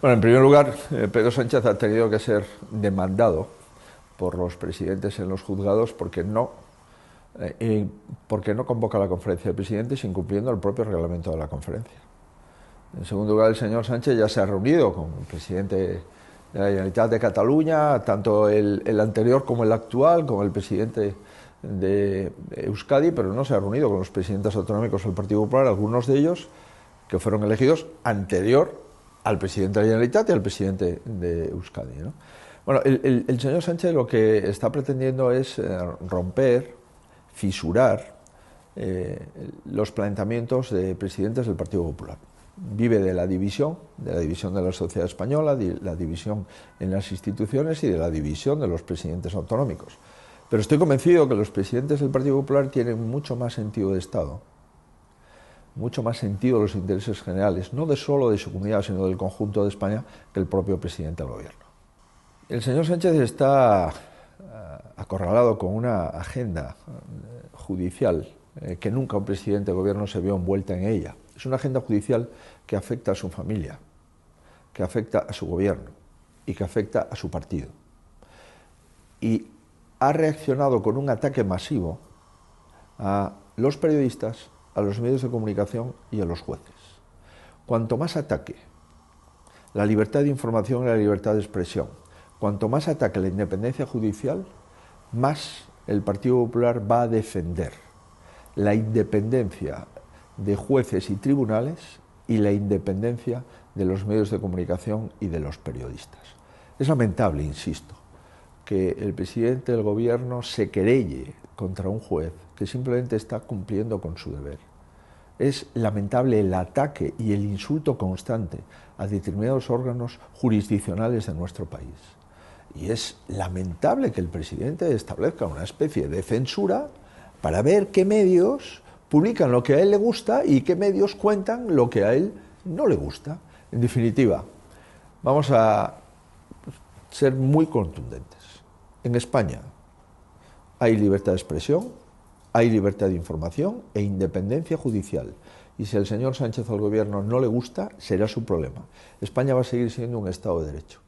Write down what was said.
Bueno, en primer lugar, eh, Pedro Sánchez ha tenido que ser demandado por los presidentes en los juzgados porque no, eh, porque no convoca la conferencia de presidentes incumpliendo el propio reglamento de la conferencia. En segundo lugar, el señor Sánchez ya se ha reunido con el presidente de la Generalitat de Cataluña, tanto el, anterior como el actual, con el presidente de Euskadi, pero no se ha reunido con los presidentes autonómicos del Partido Popular, algunos de ellos que fueron elegidos anterior al presidente de la Generalitat y al presidente de Euskadi. Bueno, el, señor Sánchez lo que está pretendiendo es eh, romper, fisurar eh, los planteamientos de presidentes del Partido Popular. Vive de la división, de la división de la sociedad española, de la división en las instituciones y de la división de los presidentes autonómicos. Pero estoy convencido que los presidentes del Partido Popular tienen mucho más sentido de Estado mucho más sentido los intereses generales, no de solo de su comunidad, sino del conjunto de España, que el propio presidente del gobierno. El señor Sánchez está eh, acorralado con una agenda eh, judicial eh, que nunca un presidente de gobierno se vio envuelta en ella. Es una agenda judicial que afecta a su familia, que afecta a su gobierno y que afecta a su partido. Y ha reaccionado con un ataque masivo a los periodistas, a los medios de comunicación y a los jueces. Cuanto más ataque la libertad de información y la libertad de expresión, cuanto más ataque la independencia judicial, más el Partido Popular va a defender la independencia de jueces y tribunales y la independencia de los medios de comunicación y de los periodistas. Es lamentable, insisto, que el presidente del gobierno se querelle contra un juez que simplemente está cumpliendo con su deber. Es lamentable el ataque y el insulto constante a determinados órganos jurisdiccionales de nuestro país. Y es lamentable que el presidente establezca una especie de censura para ver qué medios publican lo que a él le gusta y qué medios cuentan lo que a él no le gusta. En definitiva, vamos a ser muy contundentes en España hay libertad de expresión, hay libertad de información e independencia judicial. Y si el señor Sánchez al gobierno no le gusta, será su problema. España va a seguir siendo un Estado de Derecho.